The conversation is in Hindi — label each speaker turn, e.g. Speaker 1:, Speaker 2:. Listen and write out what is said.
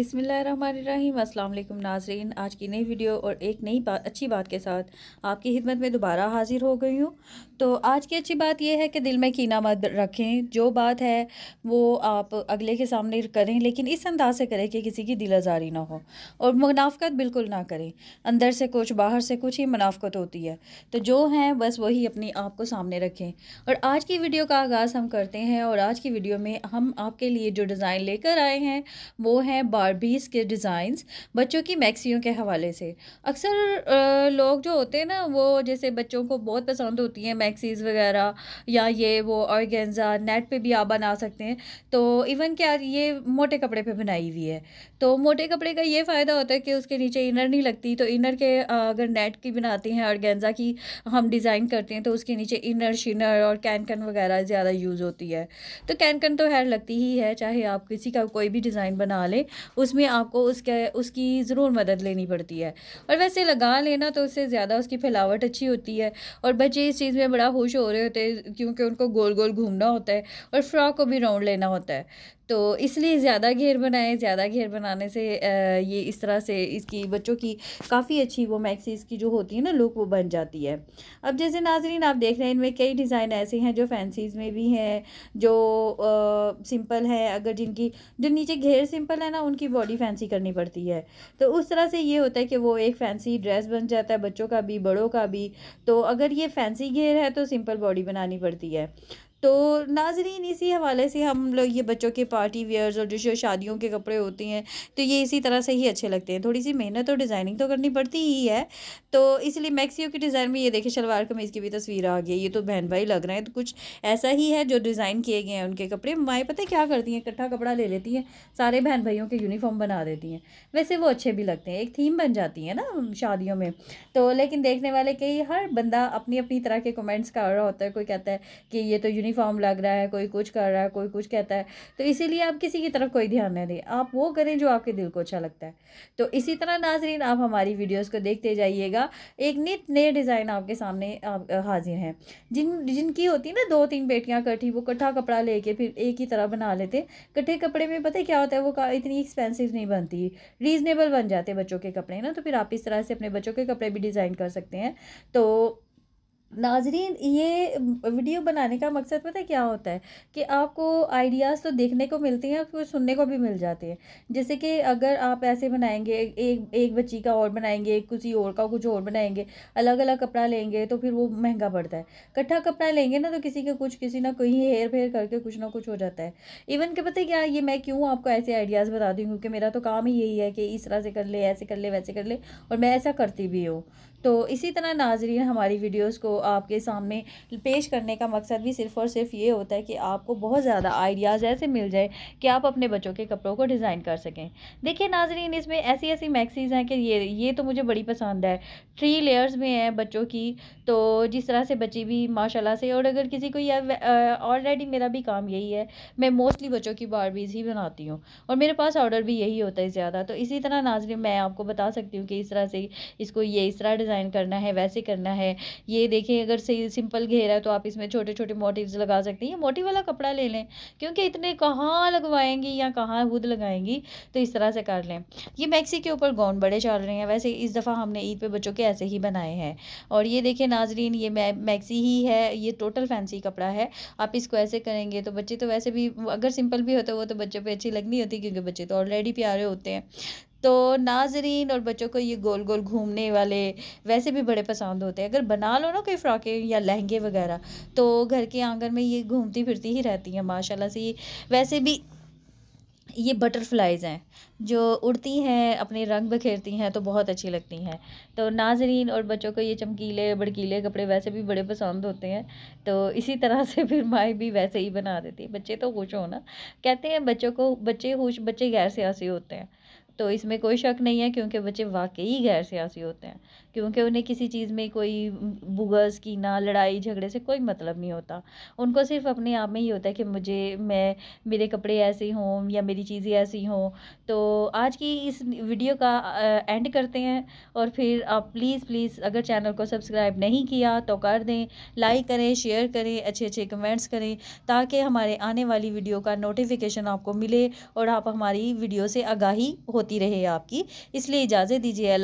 Speaker 1: अस्सलाम वालेकुम नाजरीन आज की नई वीडियो और एक नई बात अच्छी बात के साथ आपकी खिदमत में दोबारा हाज़िर हो गई हूँ तो आज की अच्छी बात यह है कि दिल में कीना मत रखें जो बात है वो आप अगले के सामने करें लेकिन इस अंदाज से करें कि किसी की दिल आजारी ना हो और मुनाफ़त बिल्कुल ना करें अंदर से कुछ बाहर से कुछ ही मुनाफ़त होती है तो जो हैं बस वही अपनी आप को सामने रखें और आज की वीडियो का आगाज़ हम करते हैं और आज की वीडियो में हम आपके लिए जो डिज़ाइन लेकर आए हैं वो हैं बारबीज़ के डिज़ाइंस बच्चों की मैक्सियों के हवाले से अक्सर लोग जो होते हैं ना वो जैसे बच्चों को बहुत पसंद होती हैं मैक्सीज़ वगैरह या ये वो ऑर्गेंजा नेट पे भी आप बना सकते हैं तो इवन क्या ये मोटे कपड़े पे बनाई हुई है तो मोटे कपड़े का ये फ़ायदा होता है कि उसके नीचे इनर नहीं लगती तो इनर के अगर नेट की बनाते हैं ऑर्गेन्जा की हम डिज़ाइन करते हैं तो उसके नीचे इनर शिनर और कैनकन वगैरह ज़्यादा यूज़ होती है तो कैनकन तो हैर लगती ही है चाहे आप किसी का कोई भी डिज़ाइन बना लें उसमें आपको उसके उसकी ज़रूर मदद लेनी पड़ती है और वैसे लगा लेना तो उससे ज़्यादा उसकी फैलावट अच्छी होती है और बच्चे इस चीज़ में बड़ा खुश हो रहे होते हैं क्योंकि उनको गोल गोल घूमना होता है और फ्रॉक को भी राउंड लेना होता है तो इसलिए ज़्यादा घेर बनाए ज़्यादा घेर बनाने से ये इस तरह से इसकी बच्चों की काफ़ी अच्छी वो मैक्सीज़ की जो होती है ना लुक वो बन जाती है अब जैसे नाजरीन आप देख रहे हैं इनमें कई डिज़ाइन ऐसे हैं जो फैंसीज़ में भी हैं जो आ, सिंपल है अगर जिनकी जो नीचे घेर सिंपल है ना उन उनकी बॉडी फैंसी करनी पड़ती है तो उस तरह से ये होता है कि वो एक फैंसी ड्रेस बन जाता है बच्चों का भी बड़ों का भी तो अगर ये फैंसी घेर है तो सिंपल बॉडी बनानी पड़ती है तो नाजरीन इसी हवाले से हम लोग ये बच्चों के पार्टी वेयर्स और जो शादियों के कपड़े होते हैं तो ये इसी तरह से ही अच्छे लगते हैं थोड़ी सी मेहनत और डिज़ाइनिंग तो करनी पड़ती ही है तो इसलिए मैक्सियो के डिज़ाइन में ये देखिए शलवार कमीज़ की भी तस्वीर आ गई ये तो बहन भाई लग रहे हैं तो कुछ ऐसा ही है जो डिज़ाइन किए गए हैं उनके कपड़े माएँ पता है क्या करती हैं इकट्ठा कपड़ा ले लेती हैं सारे बहन भाइयों के यूनिफॉर्म बना देती हैं वैसे वो अच्छे भी लगते हैं एक थीम बन जाती है ना शादियों में तो लेकिन देखने वाले कई हर बंदा अपनी अपनी तरह के कमेंट्स कर रहा होता है कोई कहता है कि ये तो यूनिफॉर्म यूनिफॉर्म लग रहा है कोई कुछ कर रहा है कोई कुछ कहता है तो इसीलिए आप किसी की तरफ कोई ध्यान ना दें आप वो करें जो आपके दिल को अच्छा लगता है तो इसी तरह नाजरीन आप हमारी वीडियोज़ को देखते जाइएगा एक नित नए डिज़ाइन आपके सामने आप हाजिर हैं जिन जिनकी होती है ना दो तीन बेटियाँ इकट्ठी वो कट्ठा कपड़ा लेके फिर एक ही तरह बना लेते कट्ठे कपड़े में पता क्या होता है वो इतनी एक्सपेंसिव नहीं बनती रीज़नेबल बन जाते बच्चों के कपड़े ना तो फिर आप इस तरह से अपने बच्चों के कपड़े भी डिज़ाइन कर सकते हैं तो नाजरीन ये वीडियो बनाने का मकसद पता है क्या होता है कि आपको आइडियाज़ तो देखने को मिलते हैं और सुनने को भी मिल जाते हैं जैसे कि अगर आप ऐसे बनाएंगे एक एक बच्ची का और बनाएंगे किसी और का कुछ और बनाएंगे अलग अलग कपड़ा लेंगे तो फिर वो महंगा पड़ता है इकट्ठा कपड़ा लेंगे ना तो किसी का कुछ किसी ना कोई हेर फेर करके कुछ ना कुछ हो जाता है इवन के पता है क्या ये मैं क्यों आपको ऐसे आइडियाज़ बता दूँ क्योंकि मेरा तो काम ही यही है कि इस तरह से कर ले ऐसे कर ले वैसे कर ले और मैं ऐसा करती भी हूँ तो इसी तरह नाजरीन हमारी वीडियोस को आपके सामने पेश करने का मकसद भी सिर्फ़ और सिर्फ ये होता है कि आपको बहुत ज़्यादा आइडियाज़ ऐसे मिल जाए कि आप अपने बच्चों के कपड़ों को डिज़ाइन कर सकें देखिए नाजरीन इसमें ऐसी ऐसी मैक्सीज़ हैं कि ये ये तो मुझे बड़ी पसंद है थ्री लेयर्स में है बच्चों की तो जिस तरह से बची भी माशाला से और अगर किसी को यह ऑलरेडी मेरा भी काम यही है मैं मोस्टली बच्चों की बारबीज़ ही बनाती हूँ और मेरे पास ऑर्डर भी यही होता है ज़्यादा तो इसी तरह नाजरीन मैं आपको बता सकती हूँ कि इस तरह से इसको ये इस तरह डिज़ाइन डिज़ाइन करना है वैसे करना है ये देखें अगर सही सिंपल घेरा है तो आप इसमें छोटे छोटे मोटिव्स लगा सकते हैं ये मोटिव वाला कपड़ा ले लें क्योंकि इतने कहाँ लगवाएंगी या कहाँ बुद्ध लगाएंगी तो इस तरह से कर लें ये मैक्सी के ऊपर गौन बड़े चल रहे हैं वैसे इस दफ़ा हमने ईद पर बच्चों के ऐसे ही बनाए हैं और ये देखें नाजरीन ये मैक्सी ही है ये टोटल फैंसी कपड़ा है आप इसको ऐसे करेंगे तो बच्चे तो वैसे भी अगर सिंपल भी होते वो तो बच्चों पर अच्छी लगनी होती क्योंकि बच्चे तो ऑलरेडी प्यारे होते हैं तो नाजरीन और बच्चों को ये गोल गोल घूमने वाले वैसे भी बड़े पसंद होते हैं अगर बना लो ना कोई फ़्रॉकें या लहंगे वगैरह तो घर के आंगन में ये घूमती फिरती ही रहती हैं माशाल्लाह से वैसे भी ये बटरफ्लाइज़ हैं जो उड़ती हैं अपने रंग बखेरती हैं तो बहुत अच्छी लगती हैं तो नाजरीन और बच्चों को ये चमकीले भड़कीले कपड़े वैसे भी बड़े पसंद होते हैं तो इसी तरह से फिर माए भी वैसे ही बना देती है बच्चे तो खुश हो ना कहते हैं बच्चों को बच्चे खुश बच्चे गैर सियासी होते हैं तो इसमें कोई शक नहीं है क्योंकि बच्चे वाकई गैर सियासी होते हैं क्योंकि उन्हें किसी चीज़ में कोई बुगस की ना लड़ाई झगड़े से कोई मतलब नहीं होता उनको सिर्फ अपने आप में ही होता है कि मुझे मैं मेरे कपड़े ऐसे हों या मेरी चीज़ें ऐसी हों तो आज की इस वीडियो का एंड करते हैं और फिर आप प्लीज़ प्लीज़ अगर चैनल को सब्सक्राइब नहीं किया तो कर दें लाइक करें शेयर करें अच्छे अच्छे कमेंट्स करें ताकि हमारे आने वाली वीडियो का नोटिफिकेशन आपको मिले और आप हमारी वीडियो से आगाही हो होती रहे आपकी इसलिए इजाज़त दीजिए